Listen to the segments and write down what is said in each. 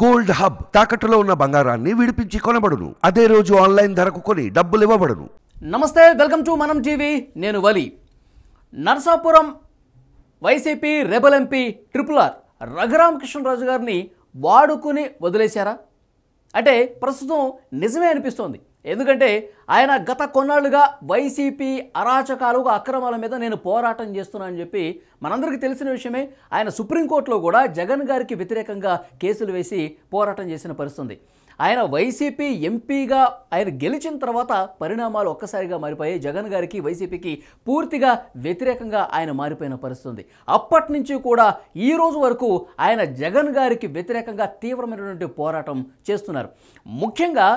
gold hub తాకట్టులో ఉన్న బంగారాన్ని విడిపించి కొనబడును అదే రోజు ఆన్లైన్ ధరకు కొని డబ్బులు ఇవ్వబడును నమస్తే వెల్కమ్ టు మనం టీవీ నేను వలి Narsapuram YCP rebel MP triple R Raghuramakrishnaraju గారిని వాడుకుని వదిలేశారా అంటే ప్రస్తుతం నిజమే అనిపిస్తోంది ఎందుకంటే ఆయన గత కొన్నాళ్ళుగా వైసీపీ అరాచకాలు అక్రమాల మీద నేను పోరాటం చేస్తున్నాను అని చెప్పి మనందరికీ తెలిసిన విషయమే ఆయన సుప్రీంకోర్టులో కూడా జగన్ గారికి వ్యతిరేకంగా కేసులు వేసి పోరాటం చేసిన పరిస్థితుంది ఆయన వైసీపీ ఎంపీగా ఆయన గెలిచిన తర్వాత పరిణామాలు ఒక్కసారిగా మారిపోయాయి జగన్ గారికి వైసీపీకి పూర్తిగా వ్యతిరేకంగా ఆయన మారిపోయిన పరిస్థితుంది అప్పటి నుంచి కూడా ఈ రోజు వరకు ఆయన జగన్ గారికి వ్యతిరేకంగా తీవ్రమైనటువంటి పోరాటం చేస్తున్నారు ముఖ్యంగా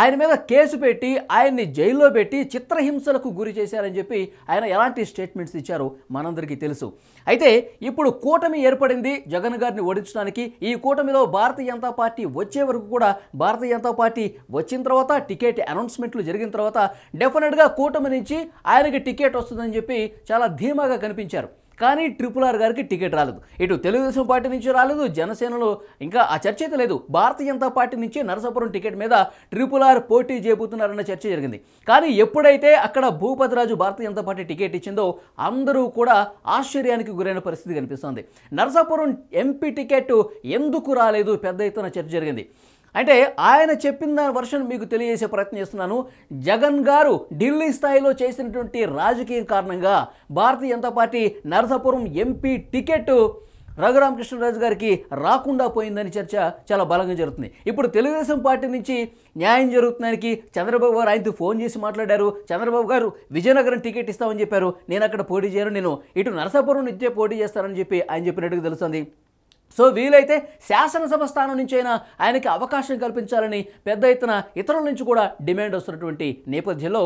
ఆయన మీద కేసు పెట్టి ఆయన్ని జైల్లో పెట్టి చిత్రహింసలకు గురి చేశారని చెప్పి ఆయన ఎలాంటి స్టేట్మెంట్స్ ఇచ్చారో మనందరికీ తెలుసు అయితే ఇప్పుడు కూటమి ఏర్పడింది జగన్ గారిని ఓడించడానికి ఈ కూటమిలో భారతీయ జనతా పార్టీ వచ్చే వరకు కూడా భారతీయ జనతా పార్టీ వచ్చిన తర్వాత టికెట్ అనౌన్స్మెంట్లు జరిగిన తర్వాత డెఫినెట్గా కూటమి నుంచి ఆయనకి టికెట్ వస్తుందని చెప్పి చాలా ధీమాగా కనిపించారు కానీ ట్రిపుల్ ఆర్ గారికి టికెట్ రాలేదు ఇటు తెలుగుదేశం పార్టీ నుంచి రాలేదు జనసేనలో ఇంకా ఆ చర్చ అయితే లేదు భారతీయ జనతా పార్టీ నుంచి నరసాపురం టికెట్ మీద ట్రిపుల్ ఆర్ పోటీ చేయబోతున్నారన్న చర్చ జరిగింది కానీ ఎప్పుడైతే అక్కడ భూపతిరాజు భారతీయ జనతా పార్టీ టికెట్ ఇచ్చిందో అందరూ కూడా ఆశ్చర్యానికి గురైన పరిస్థితి కనిపిస్తోంది నరసాపురం ఎంపీ టికెట్ ఎందుకు రాలేదు పెద్ద ఎత్తున చర్చ జరిగింది అంటే ఆయన చెప్పిన దాని వర్షన్ మీకు తెలియజేసే ప్రయత్నం చేస్తున్నాను జగన్ గారు ఢిల్లీ స్థాయిలో చేసినటువంటి రాజకీయం కారణంగా Bharatiya Janata Party Narasapuram MP ticket Raghuramakrishnaraju గారికి రాకుండా పోయిందని చర్చ చాలా బలంగా జరుగుతుంది ఇప్పుడు తెలుగుదేశం పార్టీ నుంచి న్యాయం జరుగుతున్నానికి చంద్రబాబు గారు ఆయనతో ఫోన్ చేసి మాట్లాడారు చంద్రబాబు గారు విజయనగరం టికెట్ ఇస్తామని చెప్పారు నేను అక్కడ పోటీ చేయను నేను ఇటు నరసాపురం నుంచే పోటీ చేస్తానని చెప్పి ఆయన చెప్పినట్టుగా తెలుస్తుంది సో వీలైతే శాసనసభ స్థానం నుంచైనా ఆయనకి అవకాశం కల్పించాలని పెద్ద ఎత్తున ఇతరుల నుంచి కూడా డిమాండ్ వస్తున్నటువంటి నేపథ్యంలో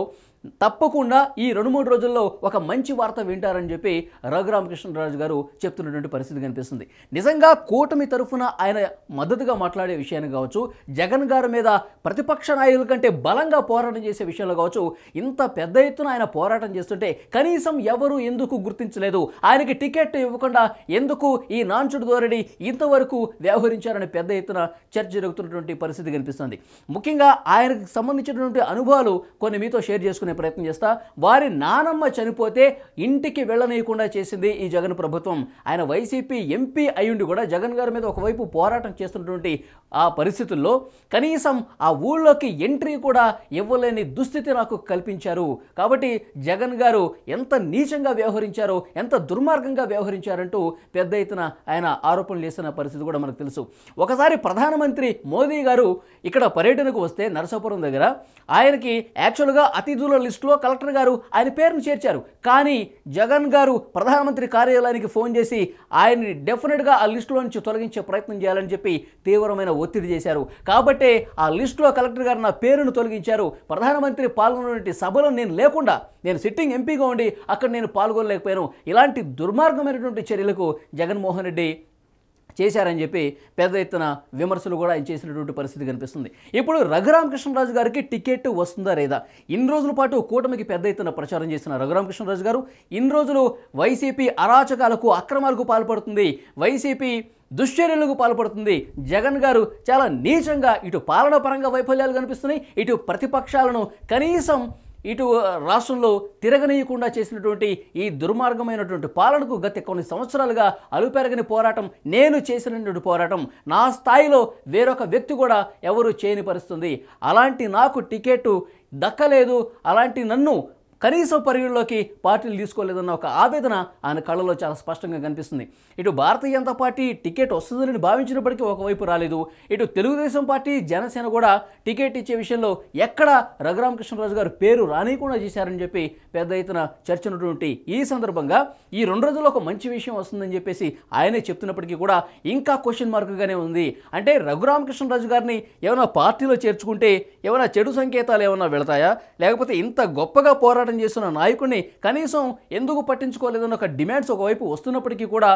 తప్పకుండా ఈ రెండు మూడు రోజుల్లో ఒక మంచి వార్త వింటారని చెప్పి రఘురామకృష్ణరాజు గారు చెప్తున్నటువంటి పరిస్థితి కనిపిస్తుంది నిజంగా కూటమి తరఫున ఆయన మద్దతుగా మాట్లాడే విషయాన్ని కావచ్చు జగన్ గారి మీద ప్రతిపక్ష నాయకుల కంటే బలంగా పోరాటం చేసే విషయంలో కావచ్చు ఇంత పెద్ద ఎత్తున ఆయన పోరాటం చేస్తుంటే కనీసం ఎవరు ఎందుకు గుర్తించలేదు ఆయనకి టికెట్ ఇవ్వకుండా ఎందుకు ఈ నాంచుడు ధోరణి ఇంతవరకు వ్యవహరించారని పెద్ద ఎత్తున చర్చ జరుగుతున్నటువంటి పరిస్థితి కనిపిస్తుంది ముఖ్యంగా ఆయనకు సంబంధించినటువంటి అనుభవాలు కొన్ని మీతో షేర్ చేసుకుని తెలుసుకునే ప్రయత్నం చేస్తా వారి నానమ్మ చనిపోతే ఇంటికి వెళ్ళనీయకుండా చేసింది ఈ జగన్ ప్రభుత్వం ఆయన వైసీపీ ఎంపీ అయ్యుండి కూడా జగన్ గారి మీద ఒకవైపు పోరాటం చేస్తున్నటువంటి ఆ పరిస్థితుల్లో కనీసం ఆ ఊళ్ళోకి ఎంట్రీ కూడా ఇవ్వలేని దుస్థితి నాకు కల్పించారు కాబట్టి జగన్ గారు ఎంత నీచంగా వ్యవహరించారో ఎంత దుర్మార్గంగా వ్యవహరించారంటూ పెద్ద ఎత్తున ఆయన ఆరోపణలు చేసిన పరిస్థితి కూడా మనకు తెలుసు ఒకసారి ప్రధానమంత్రి మోదీ గారు ఇక్కడ పర్యటనకు వస్తే నరసాపురం దగ్గర ఆయనకి యాక్చువల్గా అతిథుల ఎన్నికల లిస్టులో కలెక్టర్ గారు ఆయన పేరును చేర్చారు కానీ జగన్ గారు ప్రధానమంత్రి కార్యాలయానికి ఫోన్ చేసి ఆయన్ని డెఫినెట్గా ఆ లిస్టులో నుంచి తొలగించే ప్రయత్నం చేయాలని చెప్పి తీవ్రమైన ఒత్తిడి చేశారు కాబట్టే ఆ లిస్టులో కలెక్టర్ గారు నా పేరును తొలగించారు ప్రధానమంత్రి పాల్గొన్నటువంటి సభలో నేను లేకుండా నేను సిట్టింగ్ ఎంపీగా ఉండి అక్కడ నేను పాల్గొనలేకపోయాను ఇలాంటి దుర్మార్గమైనటువంటి చర్యలకు జగన్మోహన్ రెడ్డి చేశారని చెప్పి పెద్ద ఎత్తున విమర్శలు కూడా ఆయన చేసినటువంటి పరిస్థితి కనిపిస్తుంది ఇప్పుడు రఘురామకృష్ణరాజు గారికి టికెట్ వస్తుందా లేదా ఇన్ని రోజుల పాటు కూటమికి పెద్ద ఎత్తున ప్రచారం చేసిన రఘురామకృష్ణరాజు గారు ఇన్ని రోజులు వైసీపీ అరాచకాలకు అక్రమాలకు పాల్పడుతుంది వైసీపీ దుశ్చర్యలకు పాల్పడుతుంది జగన్ గారు చాలా నీచంగా ఇటు పాలన పరంగా వైఫల్యాలు కనిపిస్తున్నాయి ఇటు ప్రతిపక్షాలను కనీసం ఇటు రాష్ట్రంలో తిరగనీయకుండా చేసినటువంటి ఈ దుర్మార్గమైనటువంటి పాలనకు గత కొన్ని సంవత్సరాలుగా అలుపెరగని పోరాటం నేను చేసినటువంటి పోరాటం నా స్థాయిలో వేరొక వ్యక్తి కూడా ఎవరు చేయని పరిస్తుంది అలాంటి నాకు టికెట్ దక్కలేదు అలాంటి నన్ను కనీసం పరిగణలోకి పార్టీలు తీసుకోలేదన్న ఒక ఆవేదన ఆయన కళ్ళలో చాలా స్పష్టంగా కనిపిస్తుంది ఇటు భారతీయ జనతా పార్టీ టికెట్ వస్తుందని భావించినప్పటికీ ఒకవైపు రాలేదు ఇటు తెలుగుదేశం పార్టీ జనసేన కూడా టికెట్ ఇచ్చే విషయంలో ఎక్కడ రఘురామకృష్ణరాజు గారు పేరు రానియకుండా చేశారని చెప్పి పెద్ద ఎత్తున చర్చనటువంటి ఈ సందర్భంగా ఈ రెండు రోజుల్లో ఒక మంచి విషయం వస్తుందని చెప్పేసి ఆయనే చెప్తున్నప్పటికీ కూడా ఇంకా క్వశ్చన్ మార్క్గానే ఉంది అంటే రఘురామకృష్ణరాజు గారిని ఏమైనా పార్టీలో చేర్చుకుంటే ఏమైనా చెడు సంకేతాలు ఏమైనా వెళతాయా లేకపోతే ఇంత గొప్పగా పోరాటం పోరాటం చేస్తున్న నాయకుడిని కనీసం ఎందుకు పట్టించుకోలేదన్న ఒక డిమాండ్స్ ఒకవైపు వస్తున్నప్పటికీ కూడా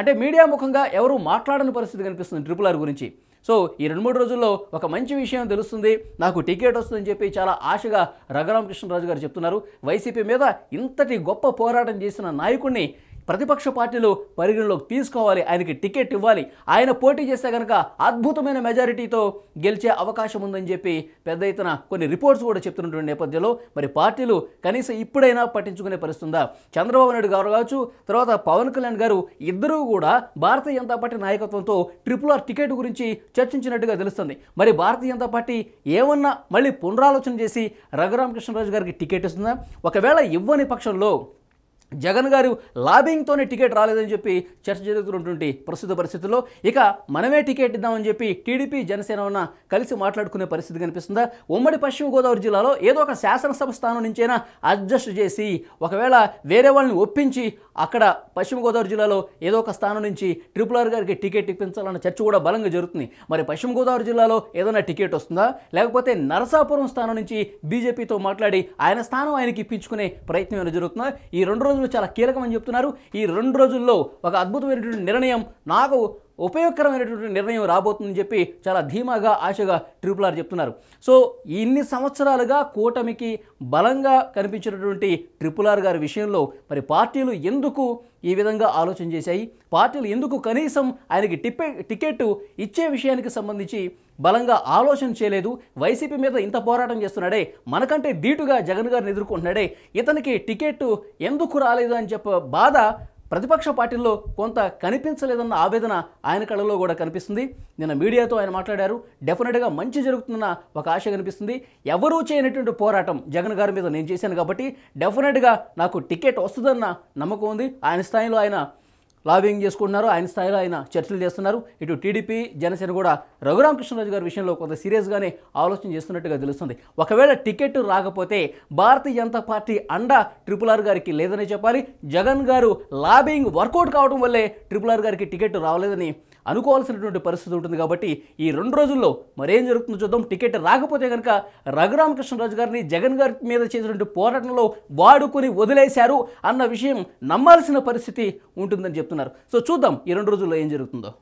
అంటే మీడియా ముఖంగా ఎవరు మాట్లాడని పరిస్థితి కనిపిస్తుంది ట్రిపుల్ ఆర్ గురించి సో ఈ రెండు మూడు రోజుల్లో ఒక మంచి విషయం తెలుస్తుంది నాకు టికెట్ వస్తుందని చెప్పి చాలా ఆశగా రఘురామకృష్ణరాజు గారు చెప్తున్నారు వైసీపీ మీద ఇంతటి గొప్ప పోరాటం చేసిన నాయకుడిని ప్రతిపక్ష పార్టీలు పరిగణలోకి తీసుకోవాలి ఆయనకి టికెట్ ఇవ్వాలి ఆయన పోటీ చేస్తే కనుక అద్భుతమైన మెజారిటీతో గెలిచే అవకాశం ఉందని చెప్పి పెద్ద ఎత్తున కొన్ని రిపోర్ట్స్ కూడా చెప్తున్నటువంటి నేపథ్యంలో మరి పార్టీలు కనీసం ఇప్పుడైనా పట్టించుకునే పరిస్థితుందా చంద్రబాబు నాయుడు గారు కావచ్చు తర్వాత పవన్ కళ్యాణ్ గారు ఇద్దరూ కూడా భారతీయ జనతా పార్టీ నాయకత్వంతో ట్రిపుల్ ఆర్ టికెట్ గురించి చర్చించినట్టుగా తెలుస్తుంది మరి భారతీయ జనతా పార్టీ ఏమన్నా మళ్ళీ పునరాలోచన చేసి రఘురామకృష్ణరాజు గారికి టికెట్ ఇస్తుందా ఒకవేళ ఇవ్వని పక్షంలో జగన్ గారు లాబింగ్తోనే టికెట్ రాలేదని చెప్పి చర్చ జరుగుతున్నటువంటి ప్రస్తుత పరిస్థితుల్లో ఇక మనమే టికెట్ ఇద్దామని చెప్పి టీడీపీ జనసేన ఉన్న కలిసి మాట్లాడుకునే పరిస్థితి కనిపిస్తుందా ఉమ్మడి పశ్చిమ గోదావరి జిల్లాలో ఏదో ఒక శాసనసభ స్థానం నుంచైనా అడ్జస్ట్ చేసి ఒకవేళ వేరే వాళ్ళని ఒప్పించి అక్కడ పశ్చిమ గోదావరి జిల్లాలో ఏదో ఒక స్థానం నుంచి ట్రిపుల్ ఆర్ గారికి టికెట్ ఇప్పించాలన్న చర్చ కూడా బలంగా జరుగుతుంది మరి పశ్చిమ గోదావరి జిల్లాలో ఏదైనా టికెట్ వస్తుందా లేకపోతే నరసాపురం స్థానం నుంచి బీజేపీతో మాట్లాడి ఆయన స్థానం ఆయనకి ఇప్పించుకునే ప్రయత్నం ఏమైనా జరుగుతుందా ఈ రెండు రోజులు రోజుల్లో చాలా కీలకమని చెప్తున్నారు ఈ రెండు రోజుల్లో ఒక అద్భుతమైనటువంటి నిర్ణయం నాకు ఉపయోగకరమైనటువంటి నిర్ణయం రాబోతుందని చెప్పి చాలా ధీమాగా ఆశగా ట్రిపుల్ ఆర్ చెప్తున్నారు సో ఇన్ని సంవత్సరాలుగా కూటమికి బలంగా కనిపించినటువంటి ట్రిపుల్ ఆర్ గారి విషయంలో మరి పార్టీలు ఎందుకు ఈ విధంగా ఆలోచన చేశాయి పార్టీలు ఎందుకు కనీసం ఆయనకి టికెట్ ఇచ్చే విషయానికి సంబంధించి బలంగా ఆలోచన చేయలేదు వైసీపీ మీద ఇంత పోరాటం చేస్తున్నాడే మనకంటే ధీటుగా జగన్ గారిని ఎదుర్కొంటున్నాడే ఇతనికి టికెట్ ఎందుకు రాలేదు అని చెప్ప బాధ ప్రతిపక్ష పార్టీల్లో కొంత కనిపించలేదన్న ఆవేదన ఆయన కళ్ళలో కూడా కనిపిస్తుంది నిన్న మీడియాతో ఆయన మాట్లాడారు డెఫినెట్గా మంచి జరుగుతుందన్న ఒక ఆశ కనిపిస్తుంది ఎవరూ చేయనటువంటి పోరాటం జగన్ గారి మీద నేను చేశాను కాబట్టి డెఫినెట్గా నాకు టికెట్ వస్తుందన్న నమ్మకం ఉంది ఆయన స్థాయిలో ఆయన లాబింగ్ చేసుకుంటున్నారు ఆయన స్థాయిలో ఆయన చర్చలు చేస్తున్నారు ఇటు టీడీపీ జనసేన కూడా రఘురామకృష్ణరాజు గారి విషయంలో కొంత సీరియస్గానే ఆలోచన చేస్తున్నట్టుగా తెలుస్తుంది ఒకవేళ టికెట్ రాకపోతే భారతీయ జనతా పార్టీ అండ ట్రిపుల్ ఆర్ గారికి లేదని చెప్పాలి జగన్ గారు లాబింగ్ వర్కౌట్ కావడం వల్లే ట్రిపుల్ ఆర్ గారికి టికెట్ రావలేదని అనుకోవాల్సినటువంటి పరిస్థితి ఉంటుంది కాబట్టి ఈ రెండు రోజుల్లో మరేం జరుగుతుందో చూద్దాం టికెట్ రాకపోతే కనుక రఘురామకృష్ణరాజు గారిని జగన్ గారి మీద చేసినటువంటి పోరాటంలో వాడుకొని వదిలేశారు అన్న విషయం నమ్మాల్సిన పరిస్థితి ఉంటుందని చెప్తున్నారు సో చూద్దాం ఈ రెండు రోజుల్లో ఏం జరుగుతుందో